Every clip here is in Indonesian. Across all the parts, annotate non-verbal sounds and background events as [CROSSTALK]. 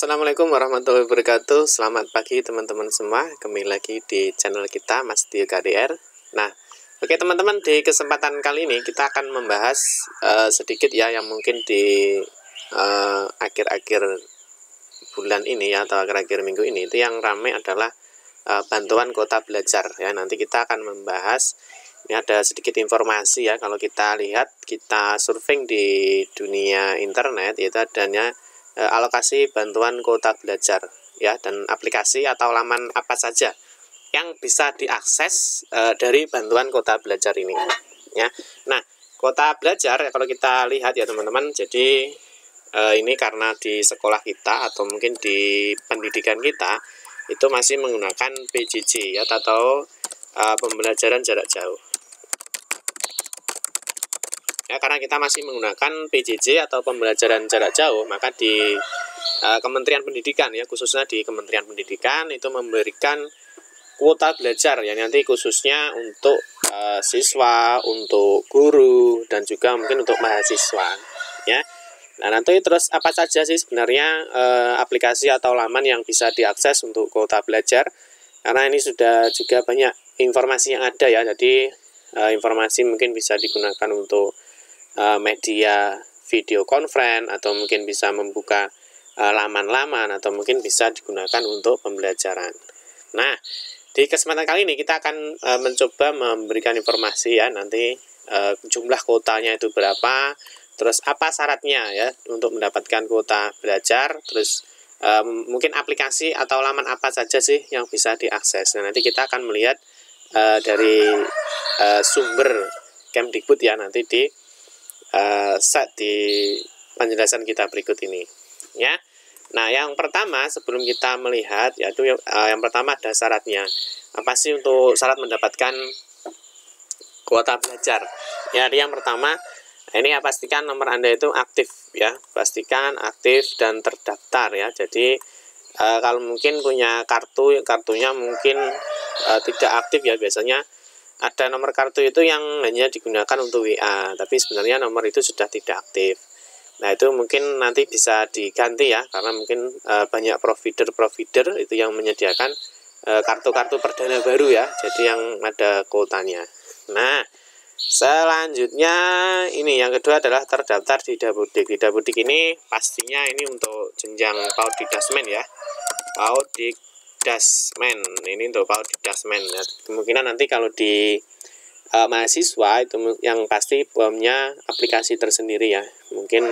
Assalamualaikum warahmatullahi wabarakatuh Selamat pagi teman-teman semua Kembali lagi di channel kita Mas Tio KDR Nah, oke teman-teman Di kesempatan kali ini kita akan membahas uh, Sedikit ya yang mungkin di eh, Akhir-akhir uh, bulan ini ya, Atau akhir-akhir minggu ini Itu yang ramai adalah uh, Bantuan kota belajar ya Nanti kita akan membahas ini ada sedikit informasi ya kalau kita lihat kita surfing di dunia internet itu adanya Eh, alokasi bantuan kuota belajar ya dan aplikasi atau laman apa saja yang bisa diakses e, dari bantuan kuota belajar ini ya. Nah, kuota belajar ya, kalau kita lihat ya teman-teman, jadi e, ini karena di sekolah kita atau mungkin di pendidikan kita itu masih menggunakan PJJ ya atau e, pembelajaran jarak jauh ya karena kita masih menggunakan PJJ atau pembelajaran jarak jauh maka di uh, Kementerian Pendidikan ya khususnya di Kementerian Pendidikan itu memberikan kuota belajar ya nanti khususnya untuk uh, siswa untuk guru dan juga mungkin untuk mahasiswa ya nah nanti terus apa saja sih sebenarnya uh, aplikasi atau laman yang bisa diakses untuk kuota belajar karena ini sudah juga banyak informasi yang ada ya jadi uh, informasi mungkin bisa digunakan untuk Eh, media video konferen atau mungkin bisa membuka eh, laman-laman atau mungkin bisa digunakan untuk pembelajaran. Nah, di kesempatan kali ini kita akan eh, mencoba memberikan informasi ya nanti jumlah kuotanya itu berapa, terus apa syaratnya ya untuk mendapatkan kuota belajar, terus mungkin aplikasi atau laman apa saja sih yang bisa diakses. Nah, nanti kita akan melihat dari uh, sumber Kemdikbud ya nanti di uh, set di penjelasan kita berikut ini ya nah yang pertama sebelum kita melihat yaitu uh, yang pertama ada syaratnya apa sih untuk syarat mendapatkan kuota belajar ya yang pertama ini ya pastikan nomor anda itu aktif ya pastikan aktif dan terdaftar ya jadi uh, kalau mungkin punya kartu kartunya mungkin uh, tidak aktif ya biasanya ada nomor kartu itu yang hanya digunakan untuk WA, tapi sebenarnya nomor itu sudah tidak aktif. Nah, itu mungkin nanti bisa diganti ya, karena mungkin e, banyak provider-provider itu yang menyediakan eh, kartu-kartu e, perdana baru ya, jadi yang ada kuotanya. Nah, selanjutnya ini yang kedua adalah terdaftar di Dapodik. Di Dapodik ini pastinya ini untuk jenjang PAUD di Dasmen ya. PAUD di Dasmen ini untuk di Dasmen ya. kemungkinan nanti kalau di uh, mahasiswa itu yang pasti punya aplikasi tersendiri ya mungkin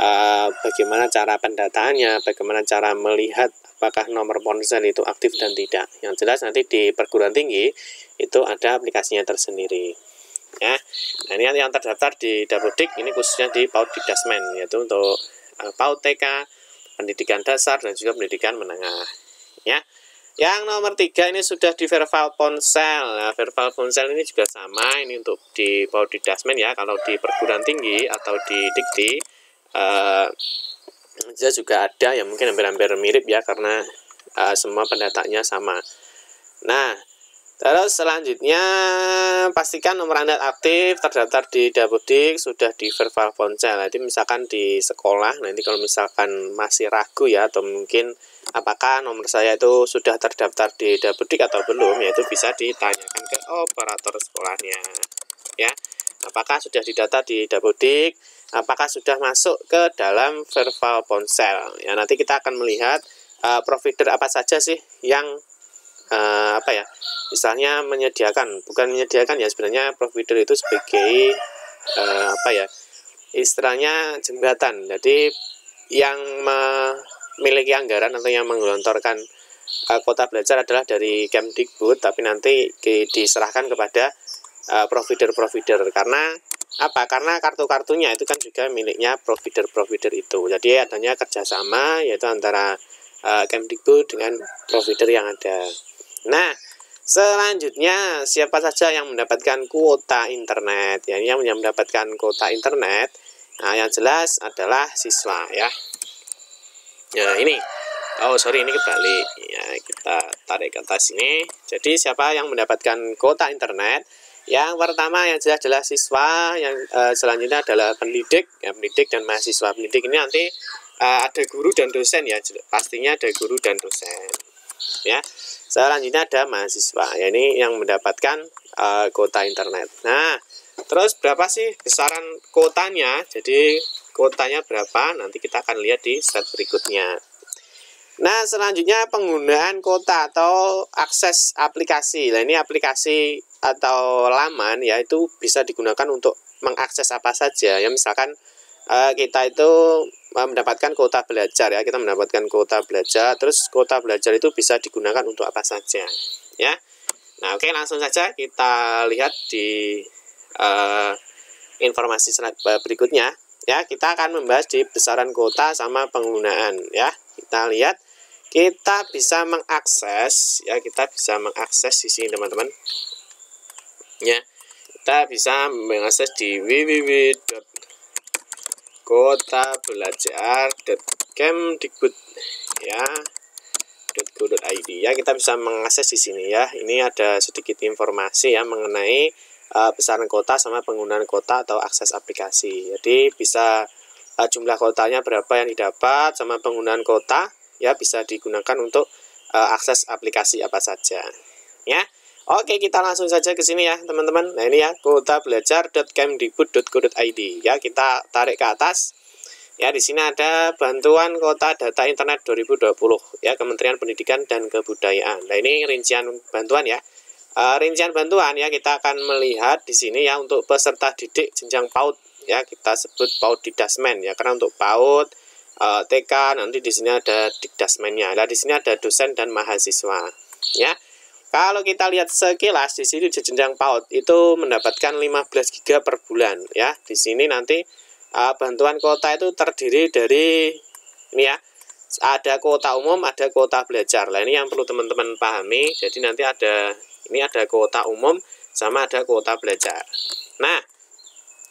uh, bagaimana cara pendataannya bagaimana cara melihat apakah nomor ponsel itu aktif dan tidak yang jelas nanti di perguruan tinggi itu ada aplikasinya tersendiri ya nah ini yang terdaftar di Dapodik ini khususnya di PAUD Dasmen yaitu untuk uh, PAUD TK pendidikan dasar dan juga pendidikan menengah ya. Yang nomor tiga ini sudah di verval ponsel. Nah, verbal ponsel ini juga sama, ini untuk di mau di dasmen ya, kalau di perguruan tinggi atau di dikti uh, juga ada yang mungkin hampir-hampir mirip ya karena uh, semua pendatanya sama. Nah, terus selanjutnya pastikan nomor Anda aktif terdaftar di Dapodik sudah di verval ponsel. Jadi misalkan di sekolah nanti kalau misalkan masih ragu ya atau mungkin apakah nomor saya itu sudah terdaftar di Dapodik atau belum yaitu bisa ditanyakan ke operator sekolahnya ya apakah sudah didata di Dapodik? apakah sudah masuk ke dalam verbal ponsel ya nanti kita akan melihat uh, provider apa saja sih yang uh, apa ya misalnya menyediakan bukan menyediakan ya sebenarnya provider itu sebagai uh, apa ya istilahnya jembatan jadi yang memiliki anggaran atau yang menggelontorkan uh, eh, kota belajar adalah dari Kemdikbud tapi nanti di, diserahkan kepada eh, provider-provider uh, karena apa karena kartu-kartunya itu kan juga miliknya provider-provider itu jadi adanya kerjasama yaitu antara uh, Kemdikbud dengan provider yang ada nah selanjutnya siapa saja yang mendapatkan kuota internet ya yang mendapatkan kuota internet nah yang jelas adalah siswa ya ya ini oh sorry ini kebalik ya kita tarik ke atas ini jadi siapa yang mendapatkan kuota internet yang pertama yang jelas jelas siswa yang uh, selanjutnya adalah pendidik ya, pendidik dan mahasiswa pendidik ini nanti uh, ada guru dan dosen ya pastinya ada guru dan dosen ya selanjutnya ada mahasiswa ya ini yang mendapatkan uh, kuota internet nah terus berapa sih besaran kuotanya jadi kuotanya berapa nanti kita akan lihat di slide berikutnya nah selanjutnya penggunaan kuota atau akses aplikasi nah ini aplikasi atau laman ya itu bisa digunakan untuk mengakses apa saja ya misalkan eh, kita itu eh, mendapatkan kuota belajar ya kita mendapatkan kuota belajar terus kuota belajar itu bisa digunakan untuk apa saja ya nah oke langsung saja kita lihat di uh, informasi eh, berikutnya ya kita akan membahas di besaran kuota sama penggunaan ya kita lihat kita bisa mengakses ya kita bisa mengakses di sini teman-teman ya kita bisa mengakses di www kota belajar ya .go.id ya kita bisa mengakses di sini ya ini ada sedikit informasi ya mengenai uh, besaran kota sama penggunaan kota atau akses aplikasi. Jadi bisa uh, jumlah kotanya berapa yang didapat sama penggunaan kota ya bisa digunakan untuk uh, akses aplikasi apa saja. Ya. Oke, kita langsung saja ke sini ya, teman-teman. Nah, ini ya kota belajar.kemdikbud.go.id. Ya, kita tarik ke atas. Ya, di sini ada bantuan kota data internet 2020 ya Kementerian Pendidikan dan Kebudayaan. Nah, ini rincian bantuan ya uh, rincian bantuan ya kita akan melihat di sini ya untuk peserta didik jenjang PAUD ya kita sebut PAUD didasmen ya karena untuk PAUD uh, eh, TK nanti di sini ada didasmennya. Nah, di sini ada dosen dan mahasiswa ya. Kalau kita lihat sekilas di sini di jenjang PAUD itu mendapatkan 15 giga per bulan ya. Di sini nanti uh, bantuan kuota itu terdiri dari ini ya ada kuota umum, ada kuota belajar. Nah, ini yang perlu teman-teman pahami. Jadi nanti ada ini ada kuota umum sama ada kuota belajar. Nah,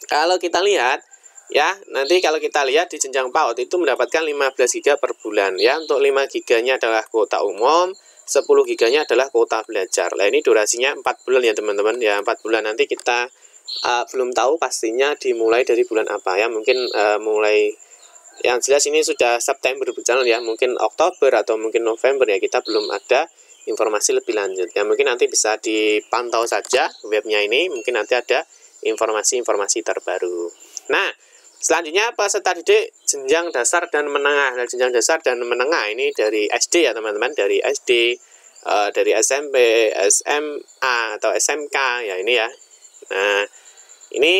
kalau kita lihat ya, nanti kalau kita lihat di jenjang PAUD itu mendapatkan 15 GB per bulan ya. Untuk 5 GB-nya adalah kuota umum, 10 GB-nya adalah kuota belajar. Nah, ini durasinya 4 bulan ya, teman-teman. Ya, 4 bulan nanti kita uh, belum tahu pastinya dimulai dari bulan apa ya. Mungkin uh, mulai yang jelas ini sudah September berjalan ya mungkin Oktober atau mungkin November ya kita belum ada informasi lebih lanjut ya mungkin nanti bisa dipantau saja webnya ini mungkin nanti ada informasi-informasi terbaru nah selanjutnya peserta didik jenjang dasar dan menengah nah, jenjang dasar dan menengah ini dari SD ya teman-teman dari SD uh, eh, dari SMP SMA atau SMK ya ini ya nah ini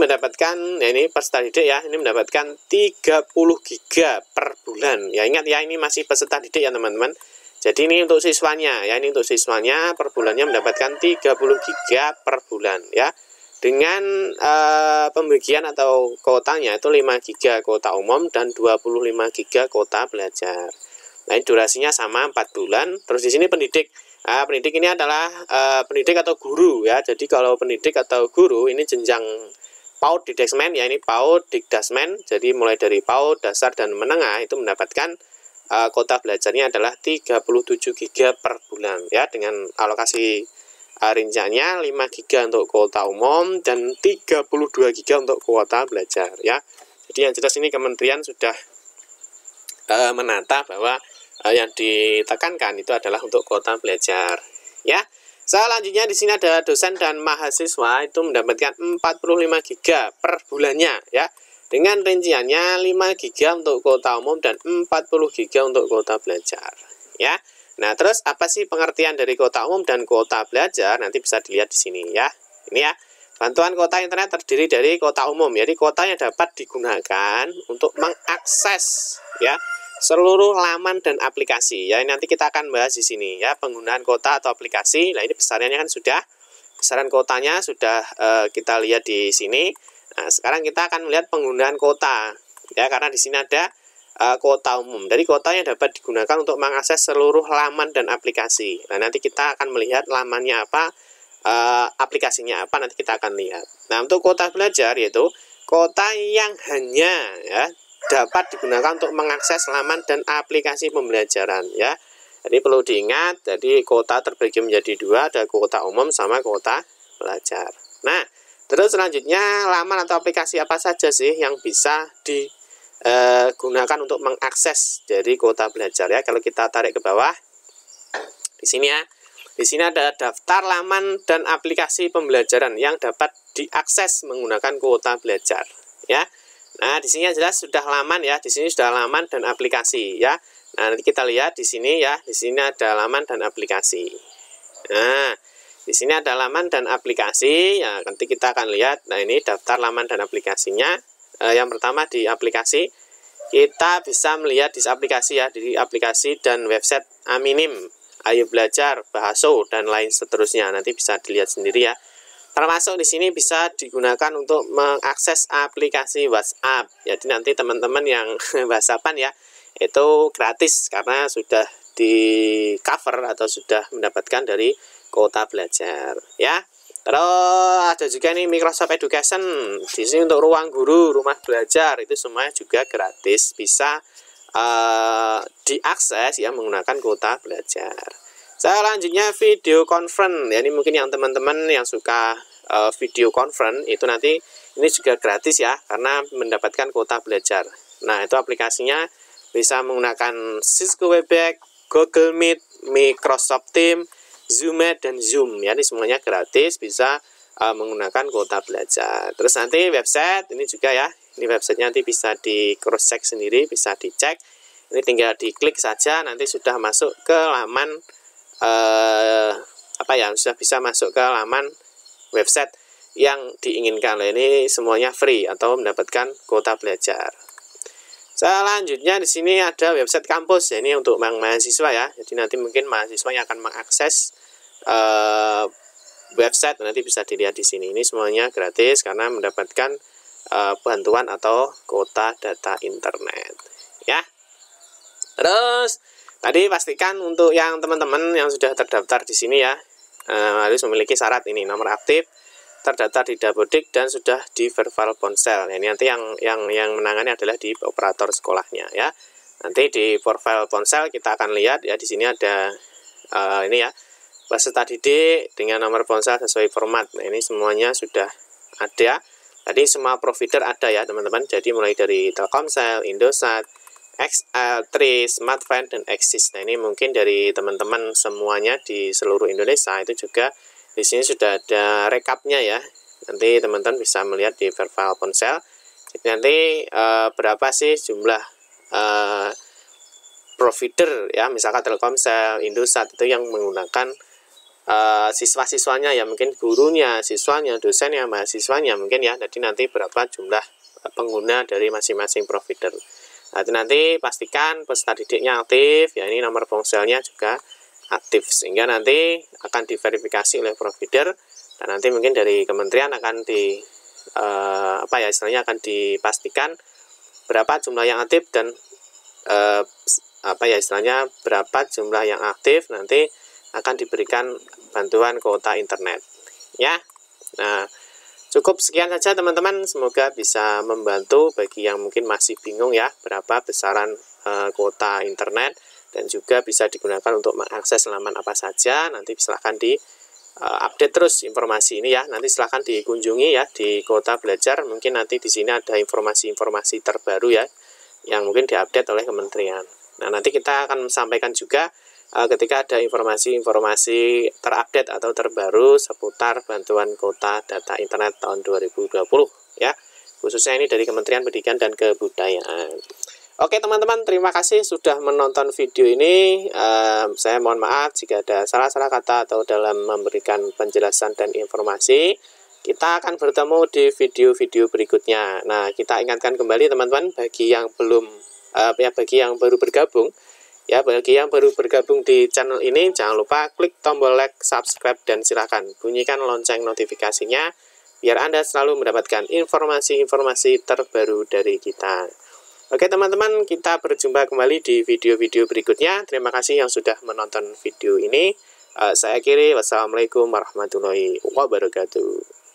mendapatkan ya ini peserta didik ya ini mendapatkan 30 giga per bulan ya ingat ya ini masih peserta didik ya teman-teman jadi ini untuk siswanya ya, ini untuk siswanya per bulannya mendapatkan 30 GB per bulan ya. Dengan e, pembagian atau kuotanya itu 5 GB kuota umum dan 25 GB kuota belajar. Nah, ini durasinya sama 4 bulan. Terus di sini pendidik Nah, pendidik ini adalah uh, pendidik atau guru ya. Jadi kalau pendidik atau guru ini jenjang PAUD di dasmen, ya ini PAUD di dasmen. Jadi mulai dari PAUD dasar dan menengah itu mendapatkan uh, eh, kota belajarnya adalah 37 GB per bulan ya dengan alokasi uh, eh, rinciannya 5 GB untuk kuota umum dan 32 GB untuk kuota belajar ya. Jadi yang jelas ini kementerian sudah uh, menata bahwa uh, yang ditekankan itu adalah untuk kuota belajar ya. Selanjutnya di sini ada dosen dan mahasiswa itu mendapatkan 45 giga per bulannya ya dengan rinciannya 5 giga untuk kuota umum dan 40 giga untuk kuota belajar ya nah terus apa sih pengertian dari kuota umum dan kuota belajar nanti bisa dilihat di sini ya ini ya bantuan kuota internet terdiri dari kuota umum jadi kuota yang dapat digunakan untuk mengakses ya seluruh laman dan aplikasi ya ini nanti kita akan bahas di sini ya penggunaan kuota atau aplikasi nah ini besarnya kan sudah besaran kuotanya sudah uh, kita lihat di sini Nah, sekarang kita akan melihat penggunaan kota ya karena di sini ada uh, eh, kota umum. Jadi kota yang dapat digunakan untuk mengakses seluruh laman dan aplikasi. Nah, nanti kita akan melihat lamannya apa, uh, aplikasinya apa nanti kita akan lihat. Nah, untuk kota belajar yaitu kota yang hanya ya dapat digunakan untuk mengakses laman dan aplikasi pembelajaran ya. Jadi perlu diingat, jadi kota terbagi menjadi dua, ada kota umum sama kota belajar. Nah, Terus selanjutnya laman atau aplikasi apa saja sih yang bisa digunakan eh, untuk mengakses dari kuota belajar ya. Kalau kita tarik ke bawah di sini ya. Di sini ada daftar laman dan aplikasi pembelajaran yang dapat diakses menggunakan kuota belajar ya. Nah, di sini jelas sudah laman ya. Di sini sudah laman dan aplikasi ya. Nah, nanti kita lihat di sini ya. Di sini ada laman dan aplikasi. Nah, di sini ada laman dan aplikasi. Ya, nanti kita akan lihat. Nah, ini daftar laman dan aplikasinya. E, yang pertama di aplikasi kita bisa melihat di aplikasi ya, di aplikasi dan website Aminim, Ayo Belajar, Bahaso dan lain seterusnya. Nanti bisa dilihat sendiri ya. Termasuk di sini bisa digunakan untuk mengakses aplikasi WhatsApp. Jadi nanti teman-teman yang WhatsAppan [LAUGHS] ya, itu gratis karena sudah di cover atau sudah mendapatkan dari kota belajar ya terus ada juga nih Microsoft Education di sini untuk ruang guru rumah belajar itu semuanya juga gratis bisa uh, diakses ya menggunakan kota belajar selanjutnya video conference ya ini mungkin yang teman-teman yang suka uh, video conference itu nanti ini juga gratis ya karena mendapatkan kota belajar nah itu aplikasinya bisa menggunakan Cisco Webex Google Meet Microsoft Teams Zoomed dan Zoom ya ini semuanya gratis bisa uh, menggunakan kuota belajar terus nanti website ini juga ya ini websitenya nanti bisa di cross check sendiri bisa dicek ini tinggal diklik saja nanti sudah masuk ke laman uh, apa ya sudah bisa masuk ke laman website yang diinginkan ini semuanya free atau mendapatkan kuota belajar selanjutnya di sini ada website kampus ya, ini untuk mahasiswa ya jadi nanti mungkin mahasiswa yang akan mengakses Eh, website nanti bisa dilihat di sini ini semuanya gratis karena mendapatkan uh, bantuan atau kuota data internet ya terus tadi pastikan untuk yang teman-teman yang sudah terdaftar di sini ya uh, harus memiliki syarat ini nomor aktif terdaftar di Dapodik dan sudah di Verbal Ponsel. Nah, ini nanti yang yang yang menangani adalah di operator sekolahnya ya. Nanti di profil Ponsel kita akan lihat ya di sini ada uh, ini ya peserta didik dengan nomor ponsel sesuai format. Nah, ini semuanya sudah ada. Tadi semua provider ada ya, teman-teman. Jadi mulai dari Telkomsel, Indosat, XL, 3 Smartfren, dan Axis. Nah, ini mungkin dari teman-teman semuanya di seluruh Indonesia itu juga di sini sudah ada rekapnya ya. Nanti teman-teman bisa melihat di verval ponsel. Jadi nanti e, berapa sih jumlah e, provider ya, misalkan Telkomsel, Indosat itu yang menggunakan uh, siswa-siswanya ya mungkin gurunya, siswanya, dosennya, mahasiswanya mungkin ya. Jadi nanti berapa jumlah pengguna dari masing-masing provider. Nah, nanti pastikan peserta didiknya aktif, ya ini nomor ponselnya juga aktif sehingga nanti akan diverifikasi oleh provider dan nanti mungkin dari kementerian akan di uh, apa ya istilahnya akan dipastikan berapa jumlah yang aktif dan uh, apa ya istilahnya berapa jumlah yang aktif nanti akan diberikan bantuan kuota internet. Ya. Nah, cukup sekian saja teman-teman. Semoga bisa membantu bagi yang mungkin masih bingung ya berapa besaran e, kuota internet dan juga bisa digunakan untuk mengakses laman apa saja. Nanti silahkan di uh, update terus informasi ini ya. Nanti silahkan dikunjungi ya di kuota belajar. Mungkin nanti di sini ada informasi-informasi terbaru ya yang mungkin diupdate oleh kementerian. Nah nanti kita akan sampaikan juga Eh, ketika ada informasi-informasi terupdate atau terbaru seputar bantuan kuota data internet tahun 2020 ya khususnya ini dari Kementerian Pendidikan dan Kebudayaan. Oke teman-teman, terima kasih sudah menonton video ini. Um, saya mohon maaf jika ada salah-salah kata atau dalam memberikan penjelasan dan informasi. Kita akan bertemu di video-video berikutnya. Nah, kita ingatkan kembali teman-teman bagi yang belum uh, ya bagi yang baru bergabung Ya, bagi yang baru bergabung di channel ini, jangan lupa klik tombol like, subscribe, dan silahkan bunyikan lonceng notifikasinya biar Anda selalu mendapatkan informasi-informasi terbaru dari kita. Oke teman-teman, kita berjumpa kembali di video-video berikutnya. Terima kasih yang sudah menonton video ini. Eh, saya akhiri, wassalamualaikum warahmatullahi wabarakatuh.